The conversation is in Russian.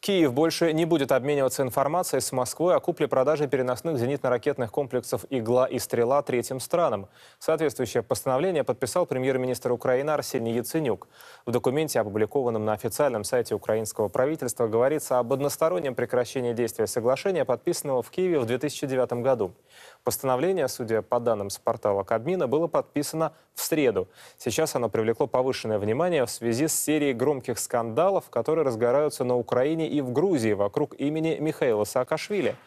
Киев больше не будет обмениваться информацией с Москвой о купле-продаже переносных зенитно-ракетных комплексов «Игла» и «Стрела» третьим странам. Соответствующее постановление подписал премьер-министр Украины Арсений Яценюк. В документе, опубликованном на официальном сайте украинского правительства, говорится об одностороннем прекращении действия соглашения, подписанного в Киеве в 2009 году. Постановление, судя по данным с портала Кабмина, было подписано в среду. Сейчас оно привлекло повышенное внимание в связи с серией громких скандалов, которые разгораются на Украине и в Грузии вокруг имени Михаила Саакашвили.